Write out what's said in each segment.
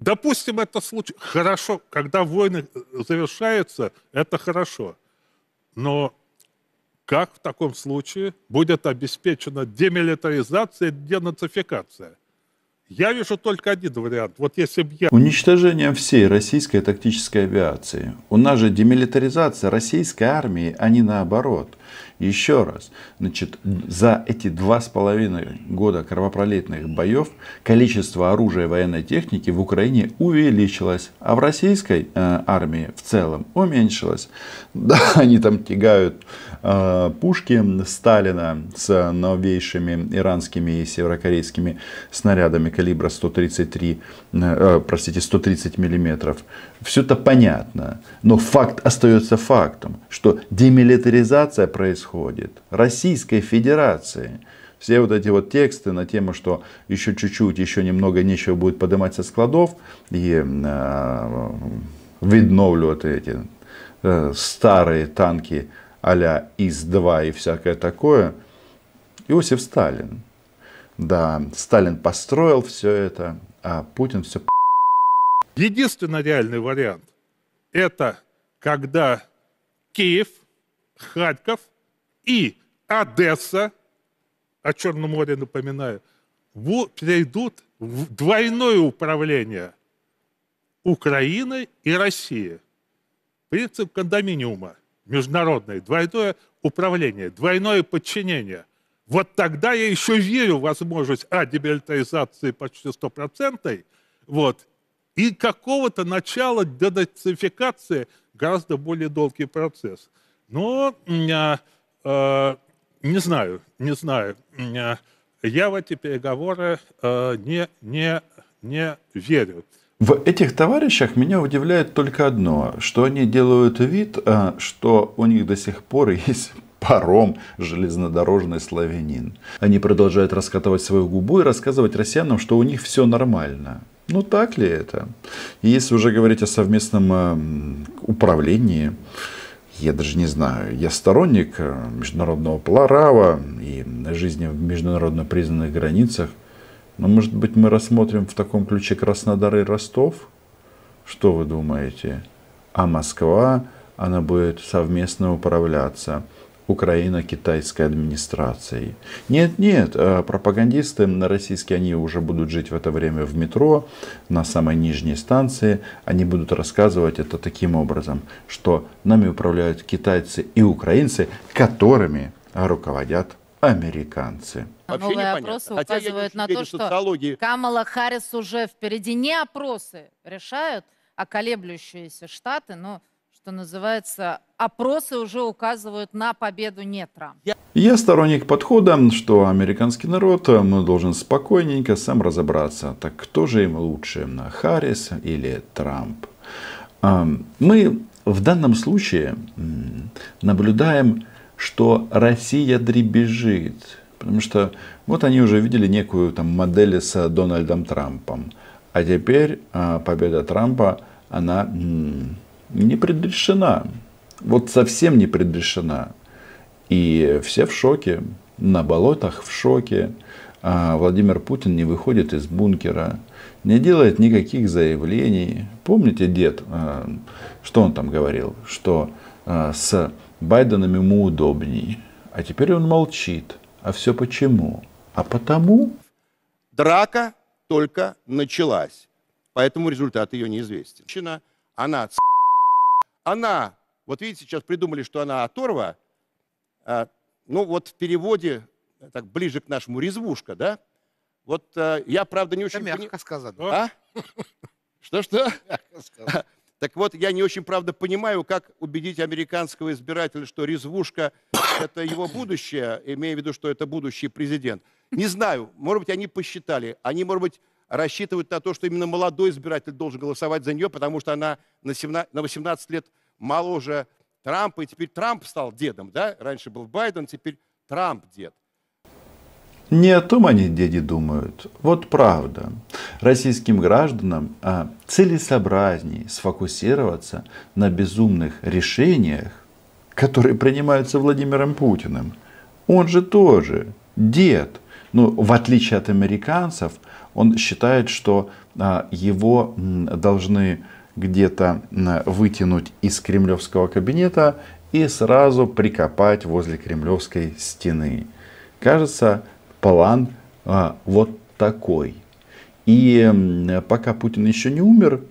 Допустим, это случай. Хорошо, когда войны э, завершаются, это хорошо. Но как в таком случае будет обеспечена демилитаризация и денацификация? Я вижу только один вариант. Вот если бы я... Уничтожение всей российской тактической авиации. У нас же демилитаризация российской армии, а не наоборот. Еще раз, значит, за эти два с половиной года кровопролитных боев количество оружия и военной техники в Украине увеличилось, а в российской э, армии в целом уменьшилось. Да, они там тягают э, пушки Сталина с новейшими иранскими и северокорейскими снарядами калибра 133, э, простите, 130 миллиметров. Все это понятно, но факт остается фактом, что демилитаризация происходит происходит. Российской Федерации. Все вот эти вот тексты на тему, что еще чуть-чуть, еще немного нечего будет поднимать со складов и э, видновлювать эти э, старые танки а-ля ИС-2 и всякое такое. Иосиф Сталин. Да, Сталин построил все это, а Путин все... Единственный реальный вариант – это когда Киев, Харьков – и Одесса, о Черном море напоминаю, перейдут в двойное управление Украины и России. Принцип кондоминиума международное, двойное управление, двойное подчинение. Вот тогда я еще верю в возможность а, почти стопроцентной, вот, и какого-то начала денацификации гораздо более долгий процесс. Но а, Э, не знаю, не знаю. Э, я в эти переговоры э, не, не, не верю. В этих товарищах меня удивляет только одно, что они делают вид, что у них до сих пор есть паром железнодорожный славянин. Они продолжают раскатывать свою губу и рассказывать россиянам, что у них все нормально. Ну так ли это? И если уже говорить о совместном управлении, я даже не знаю, я сторонник э, международного права и жизни в международно признанных границах. Но, может быть, мы рассмотрим в таком ключе Краснодар и Ростов? Что вы думаете? А Москва, она будет совместно управляться. Украина китайской администрацией. Нет, нет, э, пропагандисты российские, они уже будут жить в это время в метро, на самой нижней станции. Они будут рассказывать это таким образом, что нами управляют китайцы и украинцы, которыми руководят американцы. А новые непонятно. опросы указывают на то, что Камала Харрис уже впереди. Не опросы решают, а колеблющиеся штаты, но что называется, опросы уже указывают на победу не Трампа. Я сторонник подхода, что американский народ э, должен спокойненько сам разобраться, так кто же им лучше, Харрис или Трамп. А, мы в данном случае наблюдаем, что Россия дребезжит, потому что вот они уже видели некую там модель с Дональдом Трампом, а теперь а, победа Трампа, она не предрешена. Вот совсем не предрешена. И все в шоке. На болотах в шоке. А Владимир Путин не выходит из бункера, не делает никаких заявлений. Помните, дед, а, что он там говорил? Что а, с Байденом ему удобней. А теперь он молчит. А все почему? А потому... Драка только началась. Поэтому результат ее неизвестен. Она она, вот видите, сейчас придумали, что она оторва, а, ну вот в переводе, э, так ближе к нашему, резвушка, да? Вот а, я, правда, не очень... Это мягко пони... сказано. А? Что-что? Так вот, я не очень, правда, понимаю, как убедить американского избирателя, что резвушка – это его будущее, имея в виду, что это будущий президент. Не знаю, может быть, они посчитали, они, может быть, рассчитывают на то, что именно молодой избиратель должен голосовать за нее, потому что она на, 17, на 18 лет моложе Трампа, и теперь Трамп стал дедом, да? Раньше был Байден, теперь Трамп дед. Не о том они, деди думают. Вот правда. Российским гражданам а, целесообразнее сфокусироваться на безумных решениях, которые принимаются Владимиром Путиным. Он же тоже дед – ну, в отличие от американцев, он считает, что а, его должны где-то вытянуть из кремлевского кабинета и сразу прикопать возле кремлевской стены. Кажется, план а, вот такой. И пока Путин еще не умер,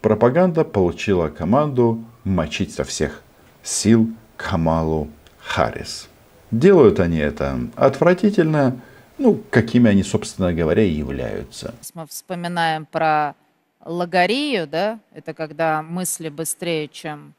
пропаганда получила команду мочить со всех сил Камалу Харрис. Делают они это отвратительно, ну, какими они, собственно говоря, и являются. Мы вспоминаем про логарию, да, это когда мысли быстрее, чем,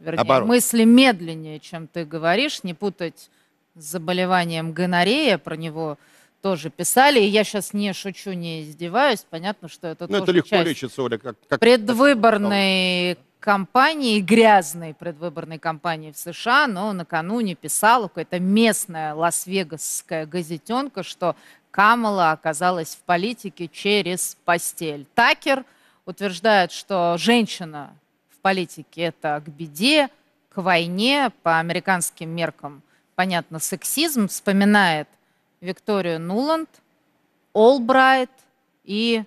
вернее, Оборот. мысли медленнее, чем ты говоришь, не путать с заболеванием гонорея, про него тоже писали, и я сейчас не шучу, не издеваюсь, понятно, что это ну, тоже это легко часть лечится, Оля, как, как предвыборной как кампании, грязной предвыборной кампании в США, но накануне писала какая-то местная лас-вегасская газетенка, что Камала оказалась в политике через постель. Такер утверждает, что женщина в политике это к беде, к войне, по американским меркам, понятно, сексизм, вспоминает Викторию Нуланд, Олбрайт и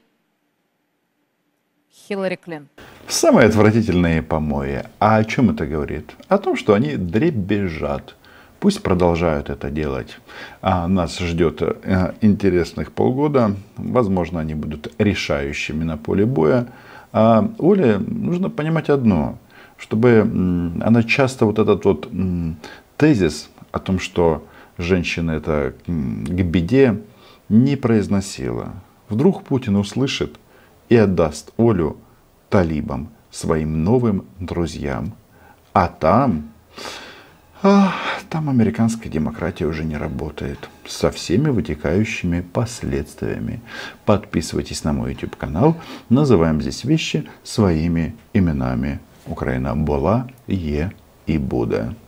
Хиллари Клинтон. Самые отвратительные помои. А о чем это говорит? О том, что они дребезжат. Пусть продолжают это делать. А нас ждет э, интересных полгода. Возможно, они будут решающими на поле боя. А Оле нужно понимать одно, чтобы она часто вот этот вот тезис о том, что женщины это к беде, не произносила. Вдруг Путин услышит и отдаст Олю талибам, своим новым друзьям. А там... там американская демократия уже не работает. Со всеми вытекающими последствиями. Подписывайтесь на мой YouTube канал. Называем здесь вещи своими именами. Украина была, е и будет.